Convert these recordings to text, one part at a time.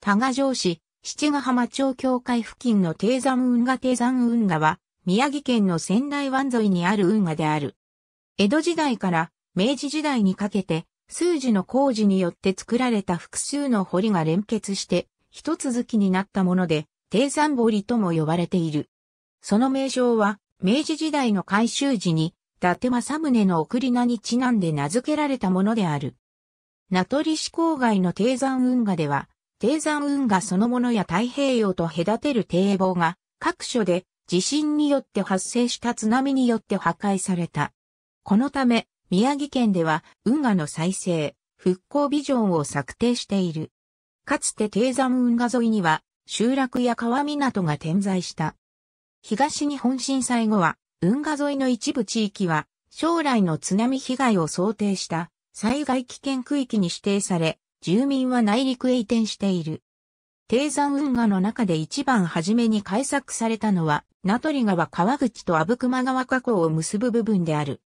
多賀城市、七ヶ浜町境界付近の低山運河低山運河は、宮城県の仙台湾沿いにある運河である。江戸時代から明治時代にかけて、数字の工事によって作られた複数の堀が連結して、一続きになったもので、低山堀とも呼ばれている。その名称は、明治時代の改修時に、伊達政宗の送り名にちなんで名付けられたものである。名取市郊外の低山運河では、低山運河そのものや太平洋と隔てる堤防が各所で地震によって発生した津波によって破壊された。このため、宮城県では運河の再生、復興ビジョンを策定している。かつて低山運河沿いには集落や川港が点在した。東日本震災後は運河沿いの一部地域は将来の津波被害を想定した災害危険区域に指定され、住民は内陸へ移転している。低山運河の中で一番初めに開削されたのは、名取川川口と阿武隈川河口を結ぶ部分である。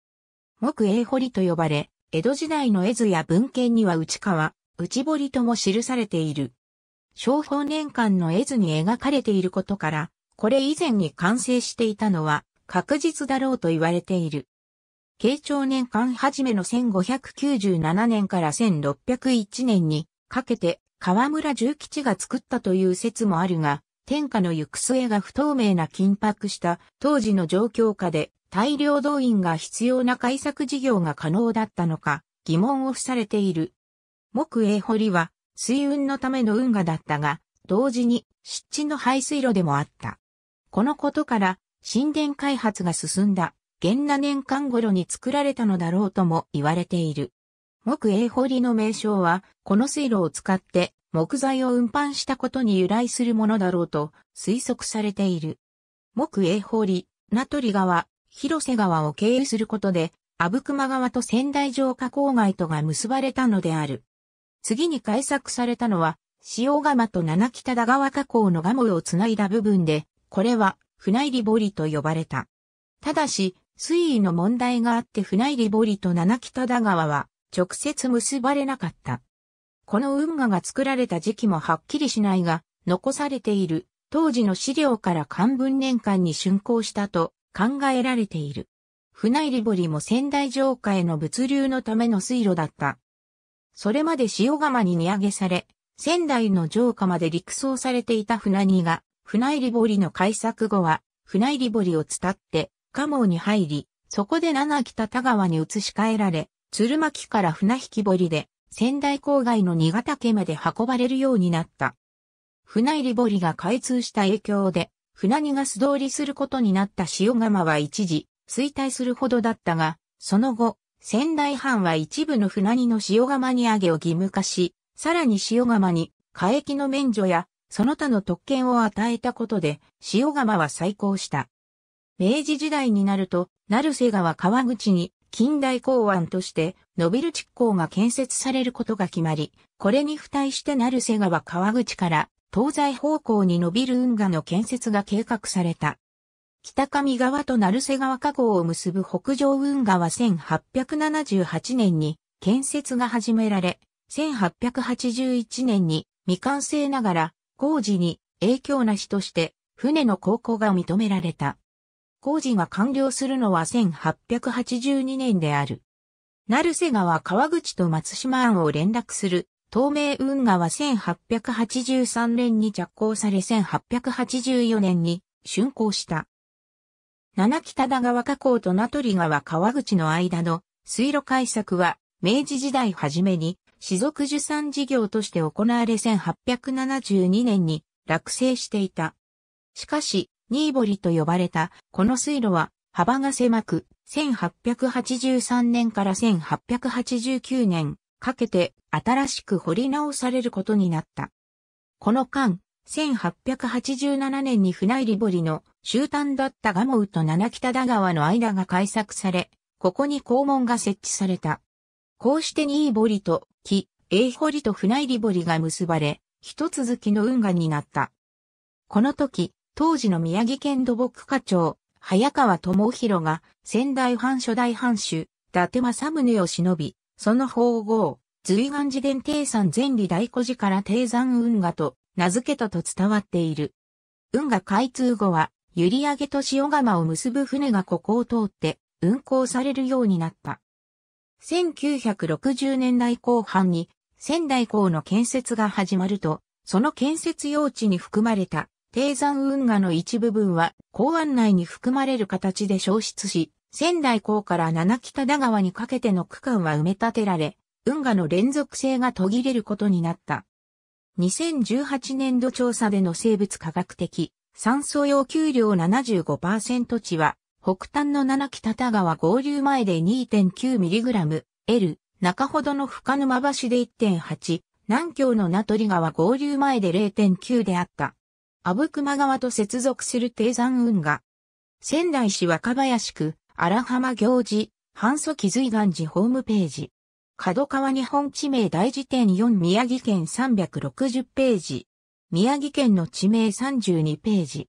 木英堀と呼ばれ、江戸時代の絵図や文献には内川、内堀とも記されている。商法年間の絵図に描かれていることから、これ以前に完成していたのは確実だろうと言われている。慶長年間初めの1597年から1601年にかけて河村重吉が作ったという説もあるが、天下の行く末が不透明な緊迫した当時の状況下で大量動員が必要な改作事業が可能だったのか疑問を付されている。木英堀は水運のための運河だったが、同時に湿地の排水路でもあった。このことから神殿開発が進んだ元那年間頃に作られたのだろうとも言われている。木英堀の名称は、この水路を使って木材を運搬したことに由来するものだろうと推測されている。木英堀、名取川、広瀬川を経由することで、阿武隈川と仙台城下郊街とが結ばれたのである。次に改作されたのは、塩釜と七北田川河口のガをつないだ部分で、これは、船入堀と呼ばれた。ただし、水位の問題があって船入堀と七北田川は直接結ばれなかった。この運河が作られた時期もはっきりしないが、残されている当時の資料から漢文年間に竣工したと考えられている。船入堀も仙台城下への物流のための水路だった。それまで塩釜に荷上げされ、仙台の城下まで陸送されていた船荷が、船入堀の開削後は、船入堀を伝って、蒲生に入り、そこで七北田川に移し替えられ、鶴巻から船引き堀で、仙台郊外の新潟家まで運ばれるようになった。船入り堀が開通した影響で、船荷が素通りすることになった塩釜は一時、衰退するほどだったが、その後、仙台藩は一部の船荷の塩釜に上げを義務化し、さらに塩釜に、火域の免除や、その他の特権を与えたことで、塩釜は再興した。明治時代になると、成瀬川川口に近代港湾としてノビル築港が建設されることが決まり、これに付帯して成瀬川川口から東西方向に伸びる運河の建設が計画された。北上川と成瀬川河口を結ぶ北上運河は1878年に建設が始められ、1881年に未完成ながら工事に影響なしとして船の航行が認められた。工事が完了するのは1882年である。成瀬川川口と松島湾を連絡する東名運河は1883年に着工され1884年に竣工した。七北田川河口と名取川川口の間の水路開削は明治時代初めに士族受産事業として行われ1872年に落成していた。しかし、ニーボリと呼ばれた、この水路は幅が狭く、1883年から1889年かけて新しく掘り直されることになった。この間、1887年に船入堀の終端だったガモウと七北田川の間が開削され、ここに肛門が設置された。こうしてニーボリと木、エイホリと船入堀が結ばれ、一続きの運河になった。この時、当時の宮城県土木課長、早川智弘が、仙台藩初代藩主、伊達政宗を忍び、その法号、随願寺伝定山前理大古寺から定山運河と名付けたと伝わっている。運河開通後は、閖上と塩釜を結ぶ船がここを通って運航されるようになった。1960年代後半に仙台港の建設が始まると、その建設用地に含まれた低山運河の一部分は港湾内に含まれる形で消失し、仙台港から七北田川にかけての区間は埋め立てられ、運河の連続性が途切れることになった。2018年度調査での生物科学的酸素要求量75%値は、北端の七北田川合流前で 2.9mg、L、中ほどの深沼橋で1.8、南京の名取川合流前で0.9であった。阿武隈川と接続する低山運河。仙台市若林区、荒浜行事、半祖気随岩寺ホームページ。角川日本地名大辞典4宮城県360ページ。宮城県の地名32ページ。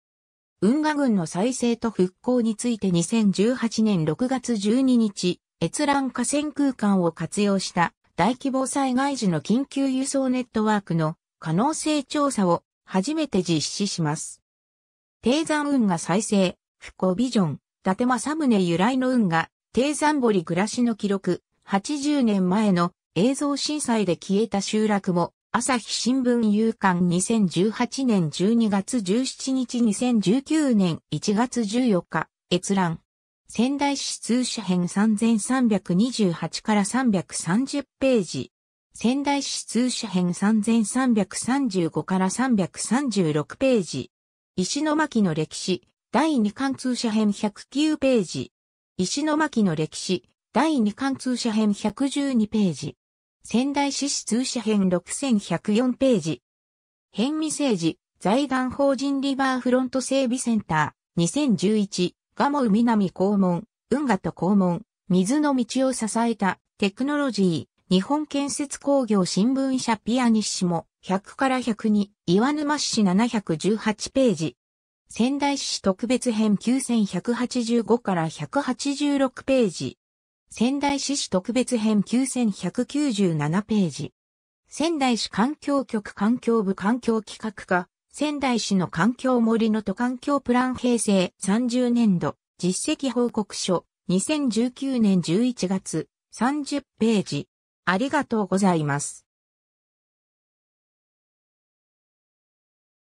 運河群の再生と復興について2018年6月12日、閲覧河川空間を活用した大規模災害時の緊急輸送ネットワークの可能性調査を初めて実施します。低山運河再生、復興ビジョン、伊達政宗由来の運河、低山堀暮らしの記録、80年前の映像震災で消えた集落も、朝日新聞夕刊2018年12月17日2019年1月14日、閲覧。仙台市通史編3328から330ページ。仙台市通史編3335から336ページ。石巻の歴史、第2巻通史編109ページ。石巻の歴史、第2巻通史編112ページ。仙台市市通史編6104ページ。編未政治、財団法人リバーフロント整備センター、2011、ガモ南校門、運河と校門、水の道を支えた、テクノロジー。日本建設工業新聞社ピアニッシモ、100から102、岩沼市718ページ。仙台市特別編9185から186ページ。仙台市市特別編9197ページ。仙台市環境局環境部環境企画課、仙台市の環境森の都環境プラン平成30年度実績報告書2019年11月30ページ。ありがとうございます。